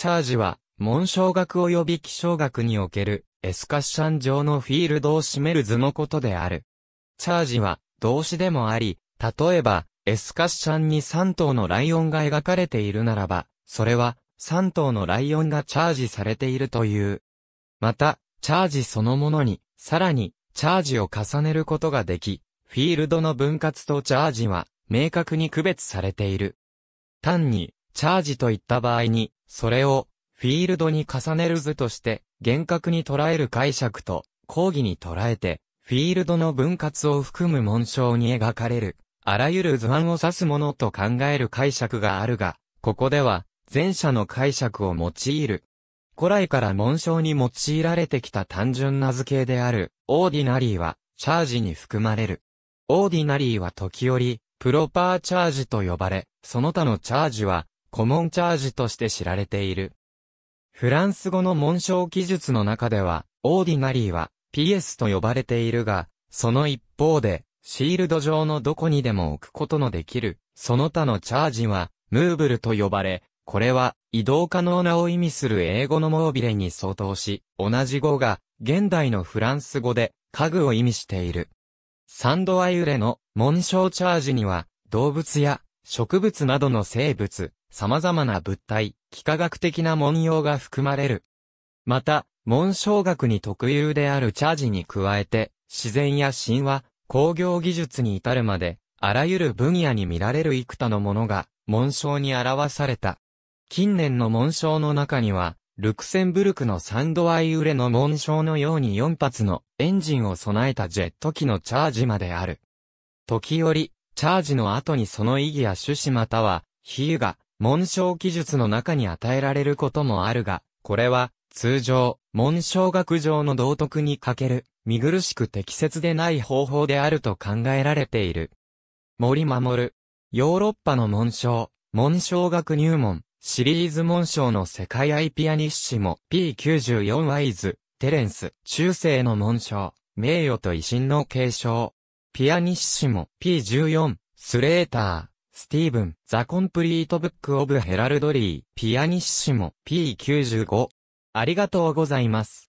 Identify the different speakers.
Speaker 1: チャージは、紋章学及び気象学における、エスカッシャン上のフィールドを占める図のことである。チャージは、動詞でもあり、例えば、エスカッシャンに3頭のライオンが描かれているならば、それは、3頭のライオンがチャージされているという。また、チャージそのものに、さらに、チャージを重ねることができ、フィールドの分割とチャージは、明確に区別されている。単に、チャージといった場合に、それを、フィールドに重ねる図として、厳格に捉える解釈と、講義に捉えて、フィールドの分割を含む紋章に描かれる、あらゆる図案を指すものと考える解釈があるが、ここでは、前者の解釈を用いる。古来から紋章に用いられてきた単純な図形である、オーディナリーは、チャージに含まれる。オーディナリーは時折、プロパーチャージと呼ばれ、その他のチャージは、コモンチャージとして知られている。フランス語の紋章記述の中では、オーディナリーは、ピエスと呼ばれているが、その一方で、シールド上のどこにでも置くことのできる、その他のチャージは、ムーブルと呼ばれ、これは、移動可能なを意味する英語のモービレに相当し、同じ語が、現代のフランス語で、家具を意味している。サンドアイウレの紋章チャージには、動物や植物などの生物、様々な物体、幾何学的な文様が含まれる。また、文章学に特有であるチャージに加えて、自然や神話、工業技術に至るまで、あらゆる分野に見られる幾多のものが、文章に表された。近年の文章の中には、ルクセンブルクのサンドアイウレの紋章のように4発のエンジンを備えたジェット機のチャージまである。時折、チャージの後にその意義や趣旨または、比喩が紋章記述の中に与えられることもあるが、これは、通常、紋章学上の道徳に欠ける、見苦しく適切でない方法であると考えられている。森守。ヨーロッパの紋章、紋章学入門、シリーズ紋章の世界アイピアニッシモ、P94 ワイズ、テレンス、中世の紋章、名誉と威信の継承。ピアニッシモ、P14、スレーター、スティーブン、ザ・コンプリート・ブック・オブ・ヘラルドリー、ピアニッシモ、P95。ありがとうございます。